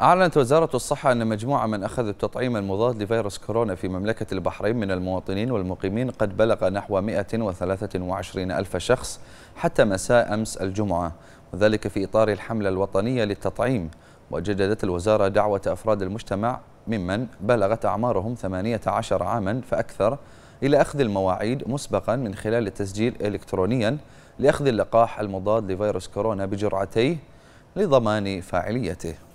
أعلنت وزارة الصحة أن مجموعة من أخذوا التطعيم المضاد لفيروس كورونا في مملكة البحرين من المواطنين والمقيمين قد بلغ نحو 123 ألف شخص حتى مساء أمس الجمعة وذلك في إطار الحملة الوطنية للتطعيم وجددت الوزارة دعوة أفراد المجتمع ممن بلغت أعمارهم 18 عاما فأكثر إلى أخذ المواعيد مسبقا من خلال التسجيل إلكترونيا لأخذ اللقاح المضاد لفيروس كورونا بجرعتيه لضمان فاعليته